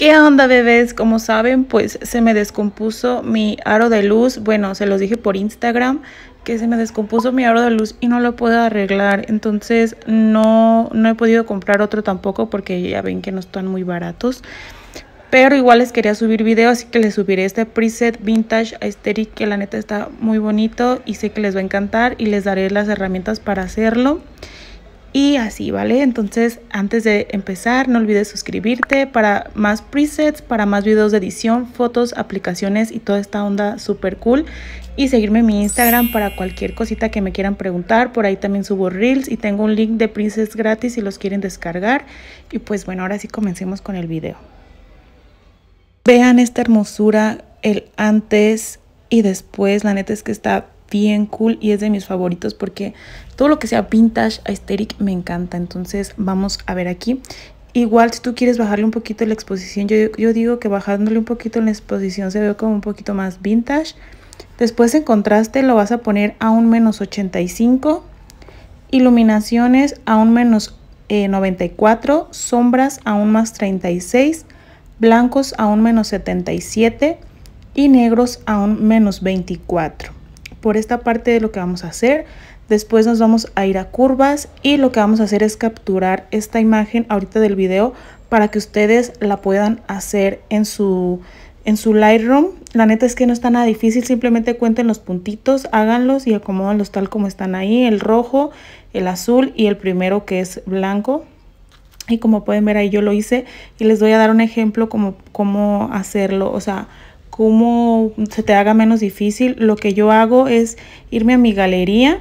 ¿Qué onda bebés? Como saben, pues se me descompuso mi aro de luz. Bueno, se los dije por Instagram que se me descompuso mi aro de luz y no lo puedo arreglar. Entonces no, no he podido comprar otro tampoco porque ya ven que no están muy baratos. Pero igual les quería subir video, así que les subiré este preset vintage aesthetic que la neta está muy bonito y sé que les va a encantar y les daré las herramientas para hacerlo y así, ¿vale? Entonces, antes de empezar, no olvides suscribirte para más presets, para más videos de edición, fotos, aplicaciones y toda esta onda súper cool. Y seguirme en mi Instagram para cualquier cosita que me quieran preguntar. Por ahí también subo reels y tengo un link de presets gratis si los quieren descargar. Y pues bueno, ahora sí comencemos con el video. Vean esta hermosura, el antes y después. La neta es que está bien cool y es de mis favoritos porque todo lo que sea vintage, aesthetic, me encanta. Entonces vamos a ver aquí. Igual si tú quieres bajarle un poquito la exposición, yo, digo que bajándole un poquito la exposición se ve como un poquito más vintage. Después en contraste lo vas a poner a un menos 85. Iluminaciones a un menos 94. Eh, Sombras a un más 36. Blancos a un menos 77. Y negros a un menos 24 por esta parte de lo que vamos a hacer. Después nos vamos a ir a curvas y lo que vamos a hacer es capturar esta imagen ahorita del video para que ustedes la puedan hacer en su, en su Lightroom. La neta es que no está nada difícil, simplemente cuenten los puntitos, háganlos y acomódanlos tal como están ahí. El rojo, el azul y el primero que es blanco. Y como pueden ver ahí yo lo hice y les voy a dar un ejemplo como cómo hacerlo, o sea como se te haga menos difícil. Lo que yo hago es irme a mi galería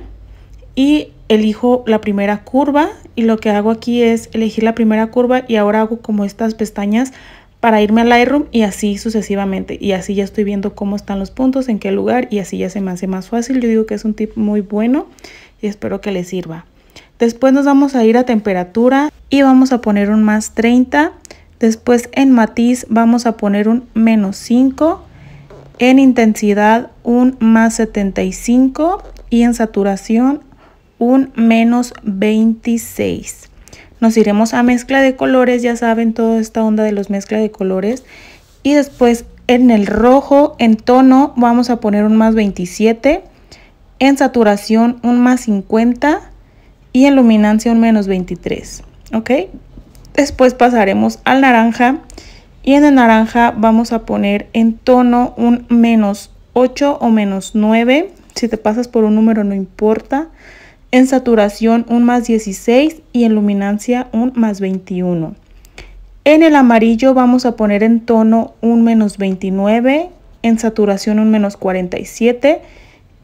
y elijo la primera curva y lo que hago aquí es elegir la primera curva y ahora hago como estas pestañas para irme al Lightroom y así sucesivamente. Y así ya estoy viendo cómo están los puntos, en qué lugar y así ya se me hace más fácil. Yo digo que es un tip muy bueno y espero que les sirva. Después nos vamos a ir a temperatura y vamos a poner un más 30. Después en matiz vamos a poner un menos 5 en intensidad un más 75 y en saturación un menos 26. Nos iremos a mezcla de colores, ya saben toda esta onda de los mezcla de colores. Y después en el rojo, en tono, vamos a poner un más 27. En saturación un más 50 y en luminancia un menos 23. ¿Ok? Después pasaremos al naranja y en el naranja vamos a poner en tono un menos 8 o menos 9. Si te pasas por un número no importa. En saturación un más 16 y en luminancia un más 21. En el amarillo vamos a poner en tono un menos 29, en saturación un menos 47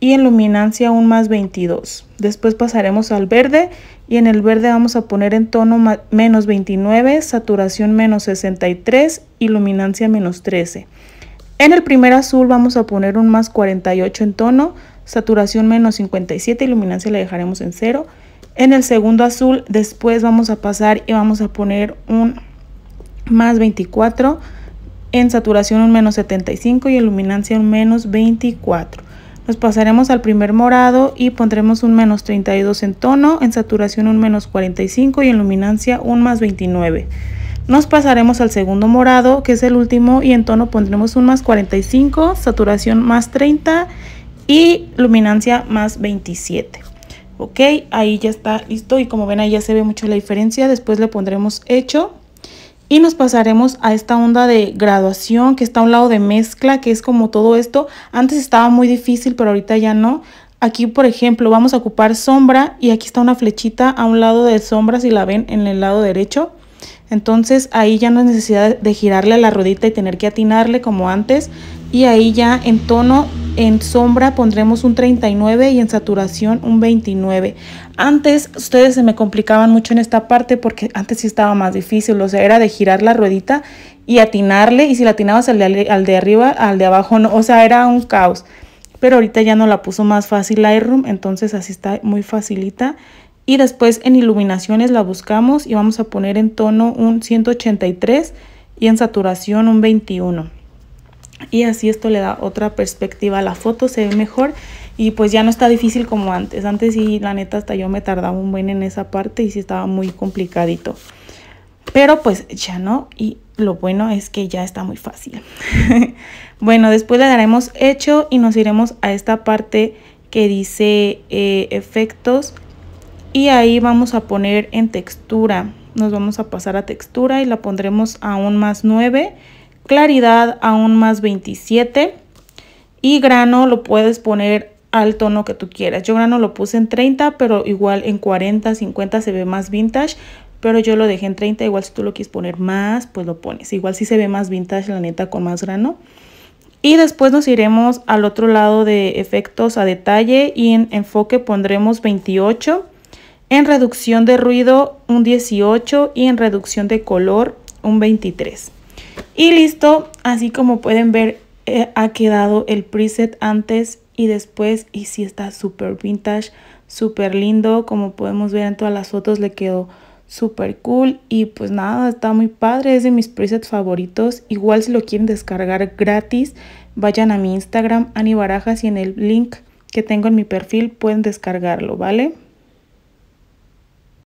y en luminancia un más 22. Después pasaremos al verde y en el verde vamos a poner en tono menos 29, saturación menos 63 y luminancia menos 13. En el primer azul vamos a poner un más 48 en tono, saturación menos 57 y luminancia la dejaremos en 0. En el segundo azul después vamos a pasar y vamos a poner un más 24, en saturación un menos 75 y en luminancia un menos 24. Nos pasaremos al primer morado y pondremos un menos 32 en tono, en saturación un menos 45 y en luminancia un más 29. Nos pasaremos al segundo morado, que es el último, y en tono pondremos un más 45, saturación más 30 y luminancia más 27. Ok, ahí ya está listo y como ven ahí ya se ve mucho la diferencia. Después le pondremos hecho. Y nos pasaremos a esta onda de graduación que está a un lado de mezcla, que es como todo esto. Antes estaba muy difícil, pero ahorita ya no. Aquí, por ejemplo, vamos a ocupar sombra y aquí está una flechita a un lado de sombra, si la ven, en el lado derecho. Entonces ahí ya no es necesidad de girarle a la rodita y tener que atinarle como antes. Y ahí ya en tono, en sombra pondremos un 39 y en saturación un 29. Antes ustedes se me complicaban mucho en esta parte porque antes sí estaba más difícil, o sea, era de girar la ruedita y atinarle y si la atinabas al de, arriba, al de abajo, no, o sea, era un caos. Pero ahorita ya no la puso más fácil Lightroom, entonces así está muy facilita. Y después en iluminaciones la buscamos y vamos a poner en tono un 183 y en saturación un 21. Y así esto le da otra perspectiva a la foto, se ve mejor. Y pues ya no está difícil como antes. Antes sí, la neta, hasta yo me tardaba un buen en esa parte y sí estaba muy complicadito. Pero pues ya no, y lo bueno es que ya está muy fácil. bueno, después le daremos hecho y nos iremos a esta parte que dice eh, efectos. Y ahí vamos a poner en textura. Nos vamos a pasar a textura y la pondremos aún más 9. Claridad aún más 27. Y grano lo puedes poner al tono que tú quieras. Yo grano no lo puse en 30, pero igual en 40, 50 se ve más vintage, pero yo lo dejé en 30, igual si tú lo quieres poner más, pues lo pones. Igual si se ve más vintage, la neta, con más grano. Y después nos iremos al otro lado de efectos a detalle y en enfoque pondremos 28, en reducción de ruido un 18 y en reducción de color un 23. Y listo, así como pueden ver eh, ha quedado el preset antes y después y si está súper vintage, súper lindo, como podemos ver en todas las fotos le quedó súper cool y pues nada, está muy padre, es de mis presets favoritos, igual si lo quieren descargar gratis, vayan a mi Instagram, Anibarajas Barajas y en el link que tengo en mi perfil pueden descargarlo, ¿vale?